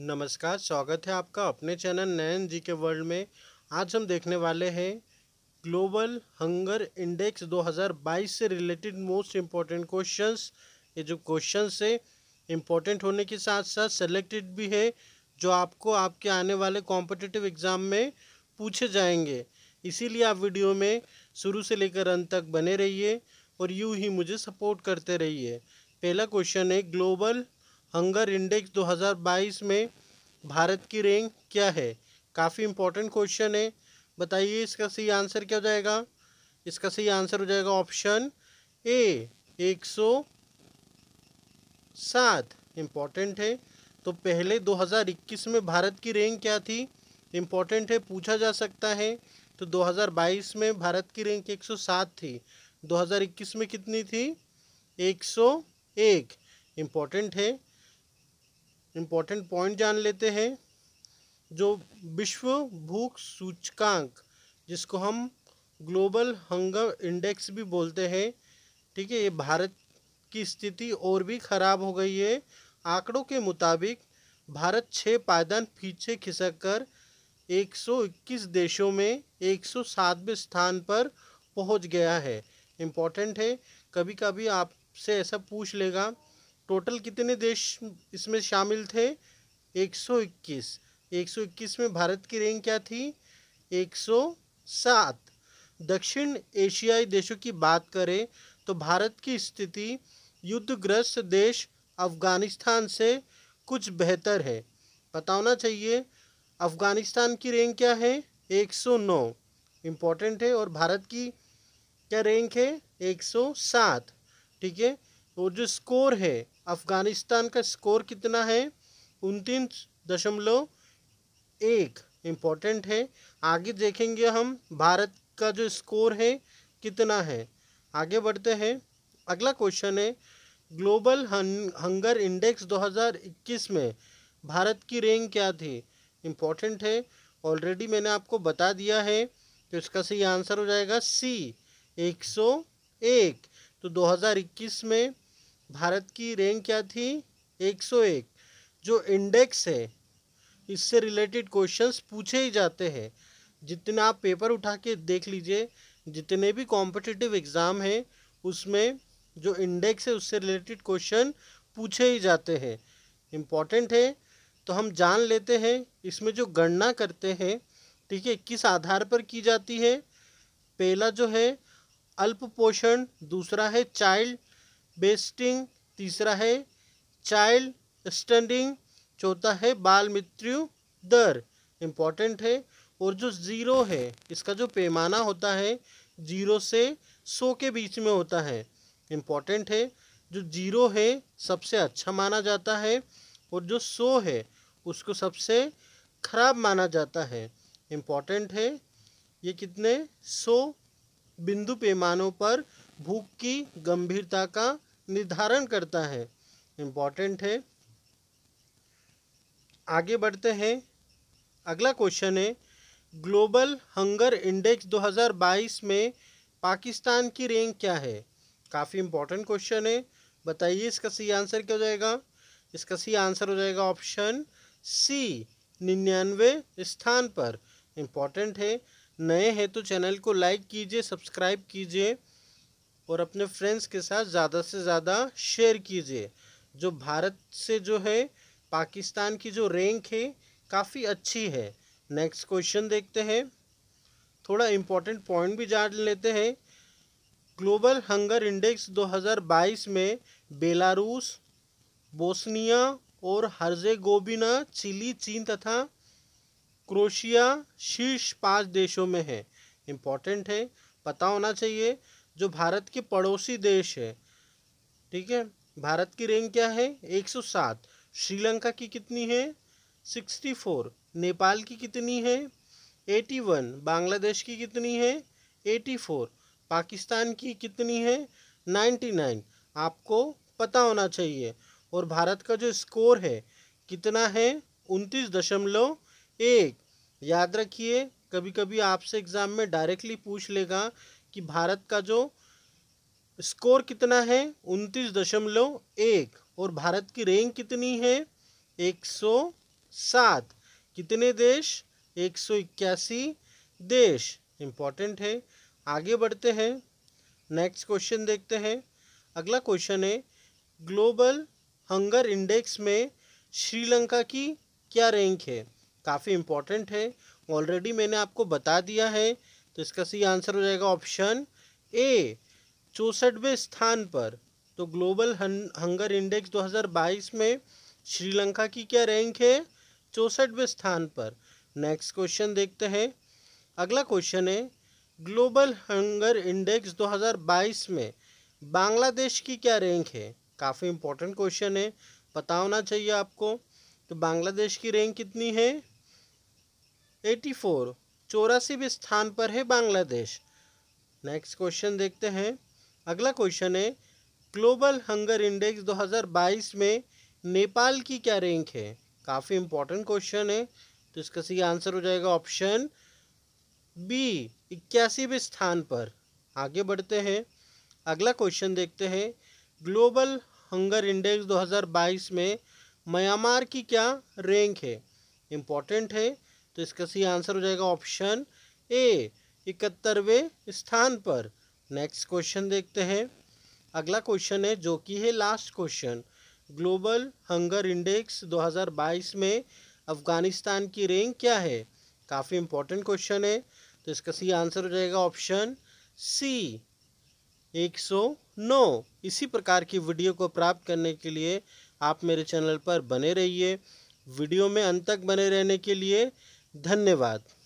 नमस्कार स्वागत है आपका अपने चैनल नयन जी के वर्ल्ड में आज हम देखने वाले हैं ग्लोबल हंगर इंडेक्स 2022 से रिलेटेड मोस्ट इम्पॉर्टेंट क्वेश्चंस ये जो क्वेश्चंस है इम्पॉर्टेंट होने के साथ साथ सेलेक्टेड भी है जो आपको आपके आने वाले कॉम्पिटिटिव एग्ज़ाम में पूछे जाएंगे इसीलिए आप वीडियो में शुरू से लेकर अंत तक बने रहिए और यूँ ही मुझे सपोर्ट करते रहिए पहला क्वेश्चन है ग्लोबल हंगर इंडेक्स 2022 में भारत की रैंक क्या है काफ़ी इंपॉर्टेंट क्वेश्चन है बताइए इसका सही आंसर क्या हो जाएगा इसका सही आंसर हो जाएगा ऑप्शन ए एक सौ सात इम्पॉर्टेंट है तो पहले 2021 में भारत की रैंक क्या थी इम्पॉर्टेंट है पूछा जा सकता है तो 2022 में भारत की रैंक 107 थी 2021 में कितनी थी 101 इम्पॉर्टेंट है इम्पोर्टेंट पॉइंट जान लेते हैं जो विश्व भूख सूचकांक जिसको हम ग्लोबल हंगर इंडेक्स भी बोलते हैं ठीक है ये भारत की स्थिति और भी ख़राब हो गई है आंकड़ों के मुताबिक भारत छः पायदान पीछे खिसक कर 121 देशों में 107वें स्थान पर पहुंच गया है इम्पॉर्टेंट है कभी कभी आपसे ऐसा पूछ लेगा टोटल कितने देश इसमें शामिल थे 121 121 में भारत की रैंक क्या थी 107 दक्षिण एशियाई देशों की बात करें तो भारत की स्थिति युद्धग्रस्त देश अफगानिस्तान से कुछ बेहतर है पता होना चाहिए अफगानिस्तान की रैंक क्या है 109 इम्पोर्टेंट है और भारत की क्या रैंक है 107 ठीक है तो जो स्कोर है अफ़गानिस्तान का स्कोर कितना है उनतीस दशमलव एक इम्पॉर्टेंट है आगे देखेंगे हम भारत का जो स्कोर है कितना है आगे बढ़ते हैं अगला क्वेश्चन है ग्लोबल हंगर इंडेक्स 2021 में भारत की रैंक क्या थी इम्पॉर्टेंट है ऑलरेडी मैंने आपको बता दिया है तो इसका सही आंसर हो जाएगा सी 101 तो 2021 में भारत की रैंक क्या थी 101 जो इंडेक्स है इससे रिलेटेड क्वेश्चंस पूछे ही जाते हैं जितना आप पेपर उठा के देख लीजिए जितने भी कॉम्पिटिटिव एग्ज़ाम हैं उसमें जो इंडेक्स है उससे रिलेटेड क्वेश्चन पूछे ही जाते हैं इम्पॉर्टेंट है तो हम जान लेते हैं इसमें जो गणना करते हैं ठीक है किस आधार पर की जाती है पहला जो है अल्प पोषण दूसरा है चाइल्ड बेस्टिंग तीसरा है चाइल्ड स्टैंडिंग चौथा है बाल मृत्यु दर इम्पॉर्टेंट है और जो ज़ीरो है इसका जो पैमाना होता है ज़ीरो से सौ के बीच में होता है इम्पॉर्टेंट है जो ज़ीरो है सबसे अच्छा माना जाता है और जो सौ है उसको सबसे खराब माना जाता है इम्पॉर्टेंट है ये कितने सौ बिंदु पैमानों पर भूख की गंभीरता का निर्धारण करता है इम्पॉर्टेंट है आगे बढ़ते हैं अगला क्वेश्चन है ग्लोबल हंगर इंडेक्स 2022 में पाकिस्तान की रैंक क्या है काफ़ी इंपॉर्टेंट क्वेश्चन है बताइए इसका सही आंसर क्या हो जाएगा इसका सही आंसर हो जाएगा ऑप्शन सी निन्यानवे स्थान पर इम्पॉर्टेंट है नए हैं तो चैनल को लाइक कीजिए सब्सक्राइब कीजिए और अपने फ्रेंड्स के साथ ज़्यादा से ज़्यादा शेयर कीजिए जो भारत से जो है पाकिस्तान की जो रैंक है काफ़ी अच्छी है नेक्स्ट क्वेश्चन देखते हैं थोड़ा इम्पोर्टेंट पॉइंट भी जान लेते हैं ग्लोबल हंगर इंडेक्स 2022 में बेलारूस बोस्निया और हर्जेगोबिना चिली चीन तथा क्रोशिया शीर्ष पांच देशों में है इम्पॉर्टेंट है पता होना चाहिए जो भारत के पड़ोसी देश है ठीक है भारत की रैंक क्या है 107 श्रीलंका की कितनी है 64 नेपाल की कितनी है 81 बांग्लादेश की कितनी है 84 पाकिस्तान की कितनी है 99 आपको पता होना चाहिए और भारत का जो स्कोर है कितना है उनतीस दशमलव एक याद रखिए कभी कभी आपसे एग्ज़ाम में डायरेक्टली पूछ लेगा कि भारत का जो स्कोर कितना है उनतीस दशमलव एक और भारत की रैंक कितनी है एक सौ सात कितने देश एक सौ इक्यासी देश इम्पॉर्टेंट है आगे बढ़ते हैं नेक्स्ट क्वेश्चन देखते हैं अगला क्वेश्चन है ग्लोबल हंगर इंडेक्स में श्रीलंका की क्या रैंक है काफ़ी इम्पॉर्टेंट है ऑलरेडी मैंने आपको बता दिया है तो इसका सही आंसर हो जाएगा ऑप्शन ए चौसठवें स्थान पर तो ग्लोबल हंगर इंडेक्स 2022 में श्रीलंका की क्या रैंक है चौसठवें स्थान पर नेक्स्ट क्वेश्चन देखते हैं अगला क्वेश्चन है ग्लोबल हंगर इंडेक्स 2022 में बांग्लादेश की क्या रैंक है काफ़ी इंपॉर्टेंट क्वेश्चन है पता होना चाहिए आपको तो बांग्लादेश की रैंक कितनी है 84 चौरासीवें स्थान पर है बांग्लादेश नेक्स्ट क्वेश्चन देखते हैं अगला क्वेश्चन है ग्लोबल हंगर इंडेक्स 2022 में नेपाल की क्या रैंक है काफ़ी इंपॉर्टेंट क्वेश्चन है तो इसका सही आंसर हो जाएगा ऑप्शन बी इक्यासीवें स्थान पर आगे बढ़ते हैं अगला क्वेश्चन देखते हैं ग्लोबल हंगर इंडेक्स 2022 में म्यांमार की क्या रैंक है इम्पॉर्टेंट है तो इसका सही आंसर हो जाएगा ऑप्शन ए इकहत्तरवें स्थान पर नेक्स्ट क्वेश्चन देखते हैं अगला क्वेश्चन है जो कि है last question global hunger index 2022 में अफगानिस्तान की रैंक क्या है काफ़ी इंपॉर्टेंट क्वेश्चन है तो इसका सही आंसर हो जाएगा ऑप्शन सी 109 इसी प्रकार की वीडियो को प्राप्त करने के लिए आप मेरे चैनल पर बने रहिए वीडियो में अंत तक बने रहने के लिए धन्यवाद